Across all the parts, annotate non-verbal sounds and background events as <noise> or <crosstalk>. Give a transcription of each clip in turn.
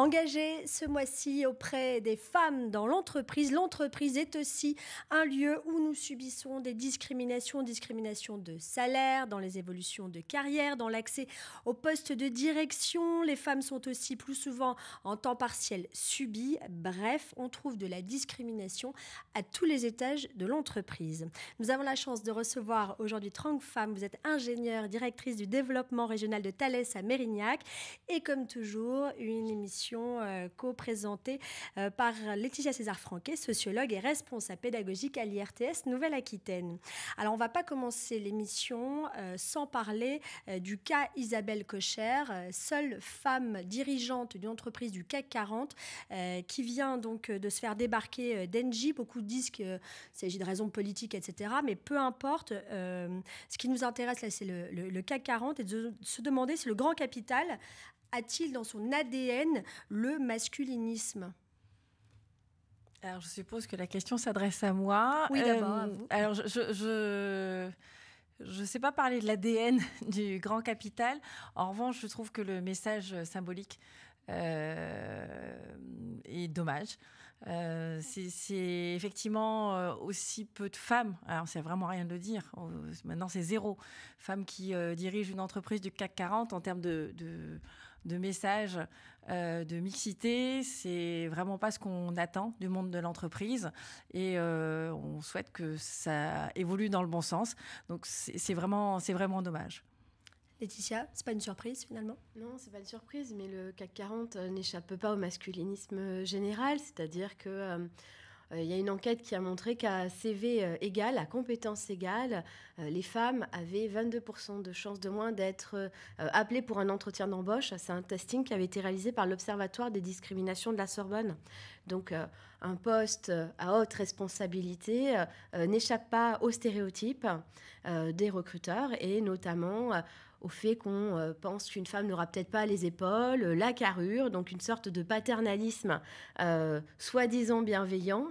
Engagée ce mois-ci auprès des femmes dans l'entreprise, l'entreprise est aussi un lieu où nous subissons des discriminations, discriminations de salaire, dans les évolutions de carrière, dans l'accès aux postes de direction. Les femmes sont aussi plus souvent en temps partiel subies. Bref, on trouve de la discrimination à tous les étages de l'entreprise. Nous avons la chance de recevoir aujourd'hui 30 femmes. Vous êtes ingénieure, directrice du développement régional de Thalès à Mérignac. Et comme toujours, une émission euh, co-présentée euh, par Laetitia César-Franquet, sociologue et responsable pédagogique à l'IRTS Nouvelle-Aquitaine. Alors, on ne va pas commencer l'émission euh, sans parler du cas Isabelle Cocher, seule femme dirigeante d'une entreprise du CAC 40 qui vient donc de se faire débarquer d'Engie. Beaucoup disent qu'il s'agit de raisons politiques, etc. Mais peu importe, ce qui nous intéresse là, c'est le CAC 40 et de se demander si le grand capital a-t-il dans son ADN le masculinisme alors, je suppose que la question s'adresse à moi. Oui, d'abord. Euh, vous. alors, je. je, je... ne sais pas parler de l'ADN <laughs> du grand capital. En revanche, je trouve que le message symbolique euh, est dommage. Euh, c'est effectivement aussi peu de femmes. Alors, c'est vraiment rien de le dire. Maintenant, c'est zéro. Femmes qui dirigent une entreprise du CAC 40 en termes de de messages euh, de mixité. C'est vraiment pas ce qu'on attend du monde de l'entreprise et euh, on souhaite que ça évolue dans le bon sens. Donc c'est vraiment, c'est vraiment dommage. Laetitia, c'est pas une surprise finalement Non, c'est pas une surprise, mais le CAC 40 euh, n'échappe pas au masculinisme général, c'est-à-dire que euh, il y a une enquête qui a montré qu'à CV euh, égal, à compétences égales, euh, les femmes avaient 22% de chances de moins d'être appelées pour un entretien d'embauche. C'est un testing qui avait été réalisé par l'Observatoire des discriminations de la Sorbonne. Donc euh, un poste euh, à haute responsabilité euh, n'échappe pas aux stéréotypes des recruteurs et notamment au fait qu'on pense qu'une femme n'aura peut-être pas les épaules, la carrure, donc une sorte de paternalisme soi-disant bienveillant.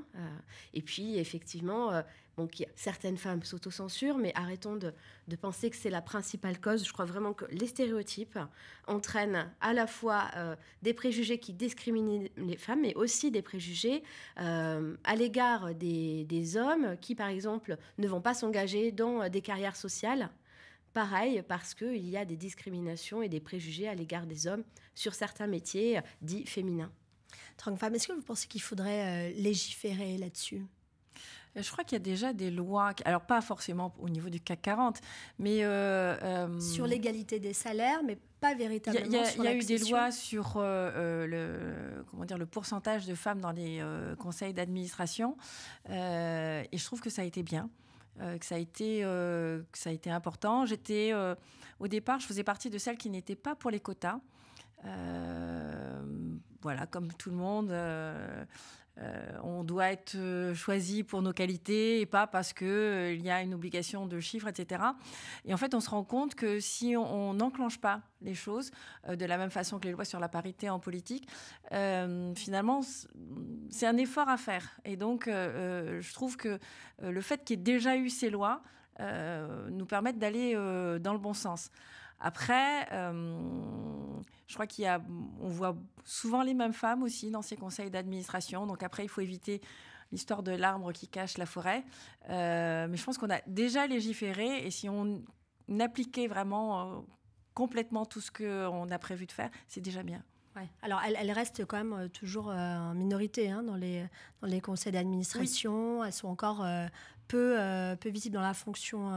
et puis effectivement, donc certaines femmes s'autocensurent, mais arrêtons de, penser que c'est la principale cause. Je crois vraiment que les stéréotypes entraînent à la fois euh, des préjugés qui discriminent les femmes, mais aussi des préjugés euh, à l'égard des, hommes qui, par exemple, ne vont pas s'engager dans euh, des carrières sociales. Pareil, parce qu'il y a des discriminations et des préjugés à l'égard des hommes sur certains métiers dits féminins. Trang Femme, est-ce que vous pensez qu'il faudrait légiférer là-dessus euh, je crois qu'il y a déjà des lois, alors pas forcément au niveau du CAC 40, mais... Euh, euh, sur l'égalité des salaires, mais pas véritablement Il y a, y y a eu des lois sur le, comment dire, le pourcentage de femmes dans les conseils d'administration, et je trouve que ça a été bien. que ça a été que ça a été important. J'étais au départ, je faisais partie de celles qui n'étaient pas pour les quotas. Euh, voilà, comme tout le monde, euh, euh, on doit être choisi pour nos qualités et pas parce qu'il il y a une obligation de chiffres, etc. Et en fait, on se rend compte que si on n'enclenche pas les choses de la même façon que les lois sur la parité en politique, finalement, c'est un effort à faire. Et donc, je trouve que le fait qu'il y ait déjà eu ces lois nous permettent d'aller dans le bon sens. Après, euh, je crois qu'il on voit souvent les mêmes femmes aussi dans ces conseils d'administration. Donc après, il faut éviter l'histoire de l'arbre qui cache la forêt. Euh, mais je pense qu'on a déjà légiféré et si on appliquait vraiment euh, complètement tout ce qu'on a prévu de faire, c'est déjà bien. Alors, elles restent quand même euh, toujours euh, en minorité hein, dans, les, dans les conseils d'administration. Elles sont encore euh, peu, peu visibles dans la fonction,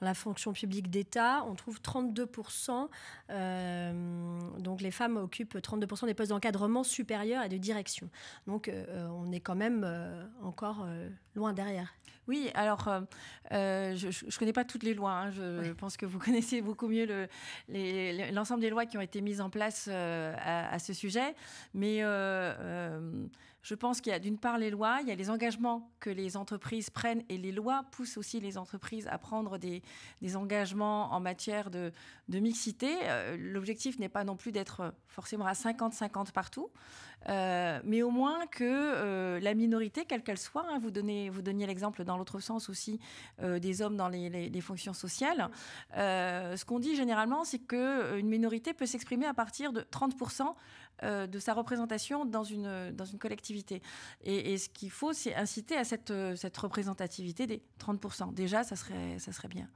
dans la fonction publique d'État. On trouve 32%. donc, les femmes occupent 32% des postes d'encadrement supérieur et de direction. Donc, on est quand même encore loin derrière. Oui, alors euh, euh, je ne connais pas toutes les lois. Hein. Je pense que vous <laughs> connaissez beaucoup mieux l'ensemble des lois qui ont été mises en place euh, à, ce sujet. Mais je pense qu'il y a d'une part les lois, il y a les engagements que les entreprises prennent et les lois poussent aussi les entreprises à prendre des, engagements en matière de, mixité. Euh, l'objectif n'est pas non plus d'être forcément à 50-50 partout, euh, mais au moins que euh, la minorité, quelle qu'elle soit, hein, vous, donnez, donniez l'exemple dans l'autre sens aussi des hommes dans les, les fonctions sociales, ce qu'on dit généralement, c'est qu'une minorité peut s'exprimer à partir de 30% euh, de sa représentation dans une, dans une collectivité. Et, ce qu'il faut, c'est inciter à cette, euh, cette représentativité des 30%. Déjà, ça serait, ça serait bien.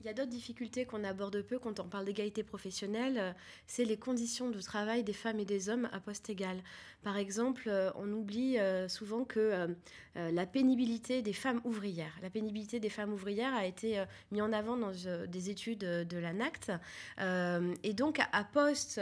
Il y a d'autres difficultés qu'on aborde peu quand on parle d'égalité professionnelle, euh, c'est les conditions de travail des femmes et des hommes à poste égal. Par exemple, euh, on oublie euh, souvent que la pénibilité des femmes ouvrières, la pénibilité des femmes ouvrières a été mise en avant dans des études de l'ANACT. Et donc, à poste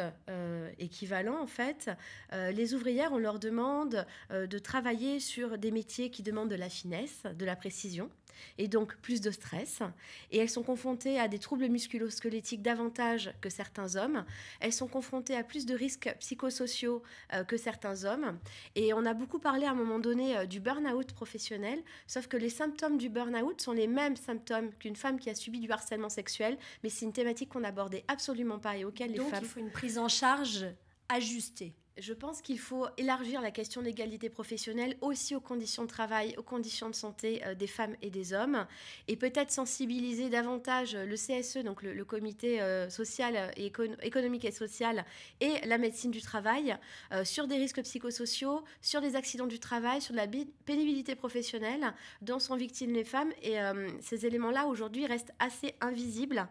équivalent, en fait, les ouvrières, on leur demande de travailler sur des métiers qui demandent de la finesse, de la précision, et donc plus de stress. Et elles sont confrontées confrontées à des troubles musculosquelettiques davantage que certains hommes. Elles sont confrontées à plus de risques psychosociaux euh, que certains hommes. Et on a beaucoup parlé à un moment donné euh, du burn-out professionnel, sauf que les symptômes du burn-out sont les mêmes symptômes qu'une femme qui a subi du harcèlement sexuel, mais c'est une thématique qu'on n'abordait absolument pas et auquel les femmes... Donc il faut une prise en charge ajustée je pense qu'il faut élargir la question d'égalité professionnelle aussi aux conditions de travail, aux conditions de santé euh, des femmes et des hommes, et peut-être sensibiliser davantage le CSE, donc le, comité euh, social et économique et social, et la médecine du travail euh, sur des risques psychosociaux, sur des accidents du travail, sur la pénibilité professionnelle dont sont victimes les femmes. Et ces éléments-là aujourd'hui restent assez invisibles.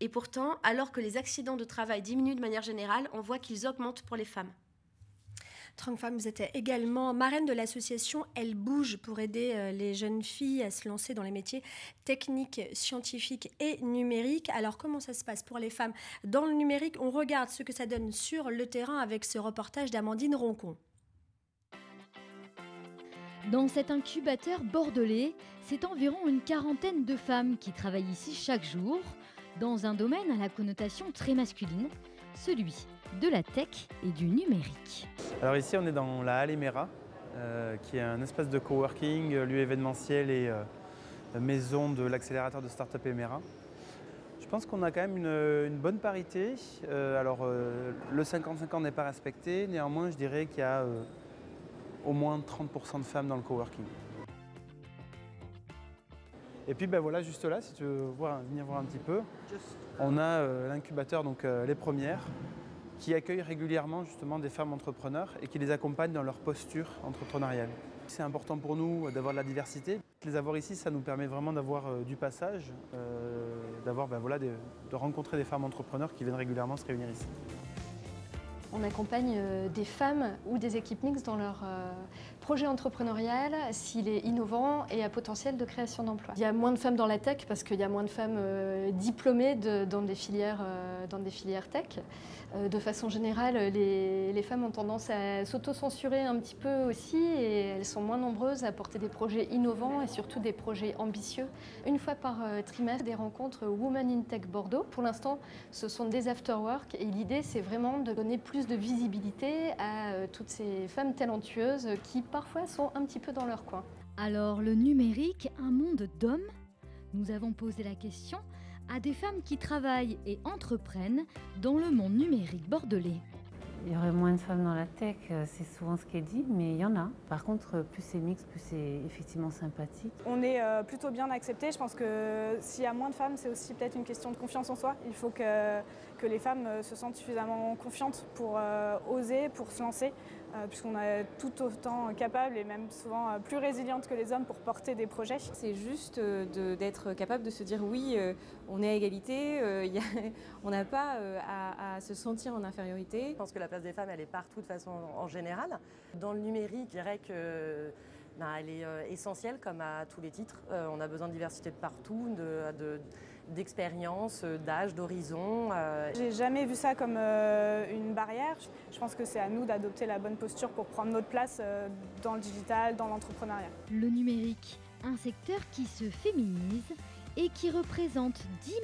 Et pourtant, alors que les accidents de travail diminuent de manière générale, on voit qu'ils augmentent pour les femmes. Trang Femmes êtes également marraine de l'association Elle Bouge pour aider euh, les jeunes filles à se lancer dans les métiers techniques, scientifiques et numériques. Alors comment ça se passe pour les femmes dans le numérique On regarde ce que ça donne sur le terrain avec ce reportage d'Amandine Roncon. Dans cet incubateur bordelais, c'est environ une quarantaine de femmes qui travaillent ici chaque jour, dans un domaine à la connotation très masculine, celui de la tech et du numérique. Alors ici, on est dans la Halle Emera euh, qui est un espace de coworking, euh, lieu événementiel et euh, maison de l'accélérateur de start-up Emera. Je pense qu'on a quand même une, bonne parité. alors, le 50-50 n'est pas respecté. Néanmoins, je dirais qu'il y a au moins 30% de femmes dans le coworking. Et puis ben voilà, juste là, si tu veux venir voir un petit peu, on a l'incubateur, donc les premières, qui accueille régulièrement justement des femmes entrepreneurs et qui les accompagne dans leur posture entrepreneuriale. C'est important pour nous d'avoir de la diversité. Les avoir ici, ça nous permet vraiment d'avoir euh, du passage, euh, d'avoir ben voilà, de, de rencontrer des femmes entrepreneurs qui viennent régulièrement se réunir ici. On accompagne euh, des femmes ou des équipes mixtes dans leur projet entrepreneurial s'il est innovant et à potentiel de création d'emplois. Il y a moins de femmes dans la tech parce qu'il y a moins de femmes euh, diplômées dans, des filières, euh, dans des filières tech. Euh, de façon générale, les, les femmes ont tendance à s'autocensurer un petit peu aussi et elles sont moins nombreuses à porter des projets innovants et surtout des projets ambitieux. Une fois par trimestre, des rencontres Women in Tech Bordeaux. Pour l'instant, ce sont des after-work et l'idée, c'est vraiment de donner plus de visibilité à toutes ces femmes talentueuses qui parfois sont un petit peu dans leur coin. Alors le numérique, un monde d'hommes Nous avons posé la question à des femmes qui travaillent et entreprennent dans le monde numérique bordelais. Il y aurait moins de femmes dans la tech, euh, c'est souvent ce qui est dit, mais il y en a. Par contre, euh, plus c'est mixte, plus c'est effectivement sympathique. On est euh, plutôt bien accepté. Je pense que s'il y a moins de femmes, c'est aussi peut-être une question de confiance en soi. Il faut que, que les femmes se sentent suffisamment confiantes pour oser, pour se lancer, euh, puisqu'on est tout autant capable et même souvent euh, plus résiliente que les hommes pour porter des projets. C'est juste euh, d'être capable de se dire oui, on est à égalité, <laughs> on n'a pas à, se sentir en infériorité. Je pense que la place des femmes, elle est partout de façon en général. Dans le numérique, je dirais que... Ben, elle est essentielle comme à tous les titres. on a besoin de diversité de partout, d'expérience, euh, d'âge, d'horizon. Euh. J'ai jamais vu ça comme euh, une barrière. Je pense que c'est à nous d'adopter la bonne posture pour prendre notre place dans le digital, dans l'entrepreneuriat. Le numérique, un secteur qui se féminise et qui représente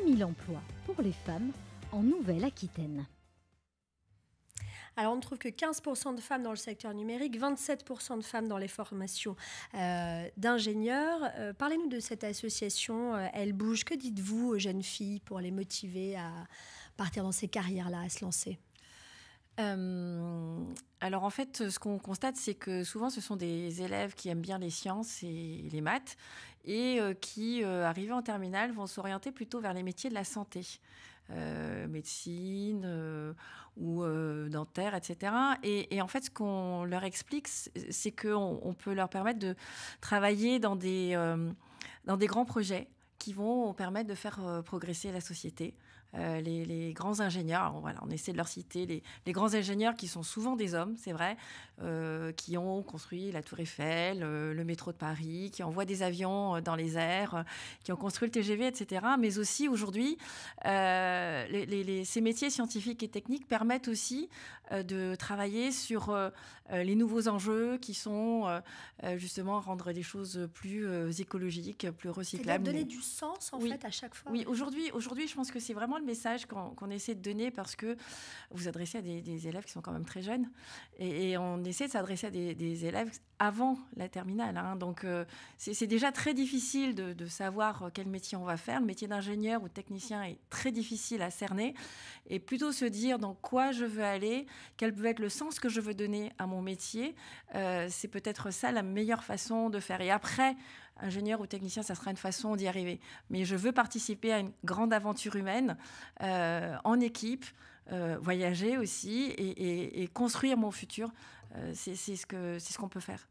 10 000 emplois pour les femmes en Nouvelle-Aquitaine. Alors on ne trouve que 15% de femmes dans le secteur numérique, 27% de femmes dans les formations euh, d'ingénieurs. Euh, parlez-nous de cette association, euh, Elle Bouge. Que dites-vous aux jeunes filles pour les motiver à partir dans ces carrières-là, à se lancer alors en fait, ce qu'on constate, c'est que souvent ce sont des élèves qui aiment bien les sciences et les maths et qui, arrivés en terminale, vont s'orienter plutôt vers les métiers de la santé. Euh, médecine euh, ou euh, dentaire, etc. Et, en fait, ce qu'on leur explique, c'est qu'on peut leur permettre de travailler dans des grands projets qui vont permettre de faire progresser la société. Euh, les, grands ingénieurs. voilà, on essaie de leur citer les, grands ingénieurs qui sont souvent des hommes, c'est vrai, euh, qui ont construit la Tour Eiffel, euh, le métro de Paris, qui envoient des avions dans les airs, qui ont construit le TGV, etc. Mais aussi aujourd'hui, ces métiers scientifiques et techniques permettent aussi de travailler sur les nouveaux enjeux qui sont justement rendre les choses plus écologiques, plus recyclables. donner du sens en fait à chaque fois. Oui, aujourd'hui, aujourd'hui, je pense que c'est vraiment le message qu'on essaie de donner parce que vous adressez à des, élèves qui sont quand même très jeunes. Et, on essaie de s'adresser à des, élèves avant la terminale. Hein. Donc, euh, c'est déjà très difficile de, savoir quel métier on va faire. Le métier d'ingénieur ou technicien est très difficile à cerner. Et plutôt se dire dans quoi je veux aller, quel peut être le sens que je veux donner à mon métier, euh, c'est peut-être ça la meilleure façon de faire. Et après, ingénieur ou technicien, ça sera une façon d'y arriver. Mais je veux participer à une grande aventure humaine euh, en équipe, euh, voyager aussi et, construire mon futur. Euh, c'est ce qu'on ce qu'on peut faire.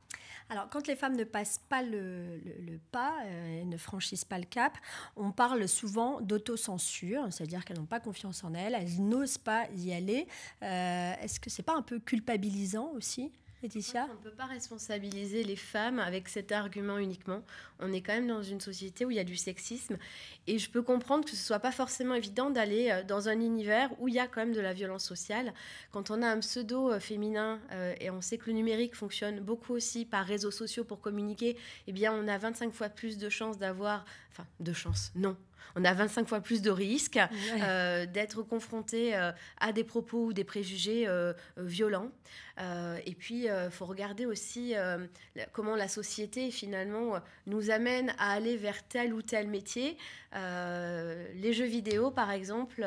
Alors, quand les femmes ne passent pas le, pas, ne franchissent pas le cap, on parle souvent d'autocensure, c'est-à-dire qu'elles n'ont pas confiance en elles, elles n'osent pas y aller. Est-ce que c'est pas un peu culpabilisant aussi on ne peut pas responsabiliser les femmes avec cet argument uniquement. On est quand même dans une société où il y a du sexisme. Et je peux comprendre que ce ne soit pas forcément évident d'aller euh, dans un univers où il y a quand même de la violence sociale. Quand on a un pseudo euh, féminin, euh, et on sait que le numérique fonctionne beaucoup aussi par réseaux sociaux pour communiquer, eh bien on a 25 fois plus de chances d'avoir... Enfin, de chances, non, on a 25 fois plus de risques euh, d'être confronté euh, à des propos ou des préjugés euh, violents. et puis, il faut regarder aussi comment la société, finalement, nous amène à aller vers tel ou tel métier. les jeux vidéo, par exemple,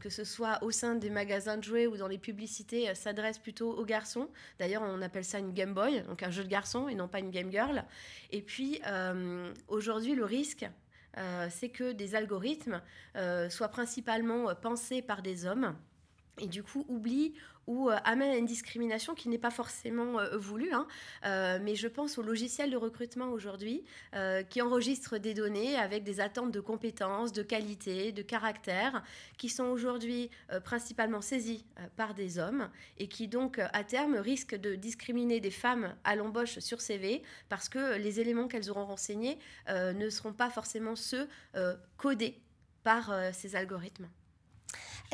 que ce soit au sein des magasins de jouets ou dans les publicités, s'adressent plutôt aux garçons. D'ailleurs, on appelle ça une Game Boy, donc un jeu de garçon et non pas une Game Girl. Et puis, aujourd'hui, le risque, euh, c'est que des algorithmes euh, soient principalement pensés par des hommes et du coup oublie ou euh, amène à une discrimination qui n'est pas forcément euh, voulue. Hein. Euh, mais je pense aux logiciels de recrutement aujourd'hui qui enregistrent des données avec des attentes de compétences, de qualité, de caractère, qui sont aujourd'hui principalement saisies par des hommes et qui donc à terme risquent de discriminer des femmes à l'embauche sur CV parce que les éléments qu'elles auront renseignés ne seront pas forcément ceux codés par ces algorithmes.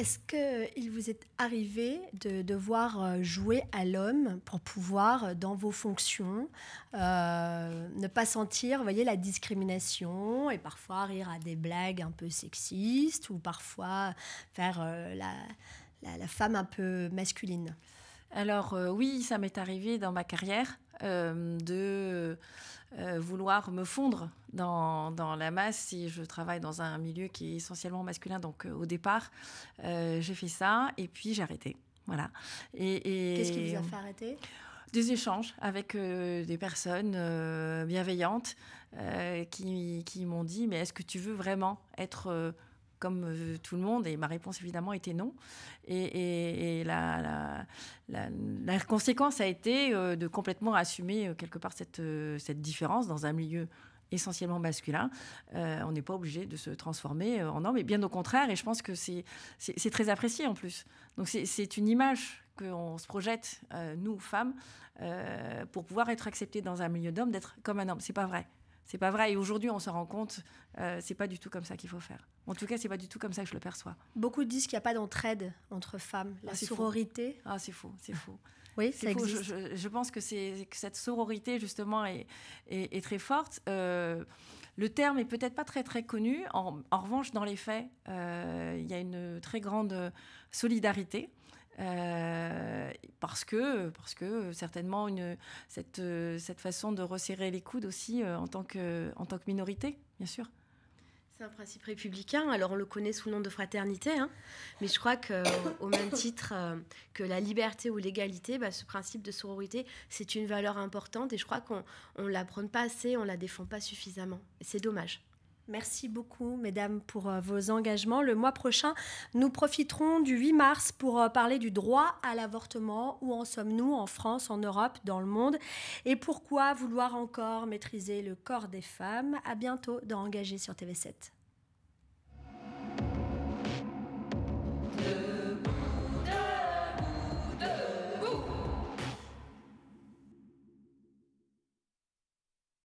Est-ce qu'il euh, vous est arrivé de devoir euh, jouer à l'homme pour pouvoir, euh, dans vos fonctions, ne pas sentir voyez, la discrimination et parfois rire à des blagues un peu sexistes ou parfois faire la, femme un peu masculine Alors oui, ça m'est arrivé dans ma carrière. Euh, de euh, vouloir me fondre dans, la masse si je travaille dans un milieu qui est essentiellement masculin. Donc euh, au départ, j'ai fait ça et puis j'ai arrêté. Voilà. Et, Qu'est-ce qui vous a fait arrêter des échanges avec des personnes bienveillantes qui m'ont dit mais est-ce que tu veux vraiment être comme euh, tout le monde, et ma réponse évidemment était non. Et, la, conséquence a été euh, de complètement assumer euh, quelque part cette, cette différence dans un milieu essentiellement masculin. on n'est pas obligé de se transformer en homme, et bien au contraire, et je pense que c'est très apprécié en plus. Donc c'est une image qu'on se projette, nous, femmes, pour pouvoir être acceptées dans un milieu d'hommes, d'être comme un homme. C'est pas vrai. C'est pas vrai. Et aujourd'hui, on se rend compte, euh, c'est pas du tout comme ça qu'il faut faire. En tout cas, c'est pas du tout comme ça que je le perçois. Beaucoup disent qu'il n'y a pas d'entraide entre femmes, la ah, sororité. Ah, c'est faux, c'est faux. <laughs> oui, c'est faux. Je, pense que, cette sororité, justement, est, très forte. Euh, le terme est peut-être pas très, très connu. En, revanche, dans les faits, euh, il y a une très grande euh, solidarité. Euh, parce que, parce que euh, certainement une, cette, euh, cette façon de resserrer les coudes aussi en tant que, en tant que minorité, bien sûr. C'est un principe républicain, alors on le connaît sous le nom de fraternité, hein, mais je crois que au même titre que la liberté ou l'égalité, bah, ce principe de sororité, c'est une valeur importante et je crois qu'on ne la pas assez, on la défend pas suffisamment. C'est dommage. Merci beaucoup, mesdames, pour euh, vos engagements. Le mois prochain, nous profiterons du 8 mars pour euh, parler du droit à l'avortement. Où en sommes-nous en France, en Europe, dans le monde Et pourquoi vouloir encore maîtriser le corps des femmes À bientôt dans Engager sur TV7.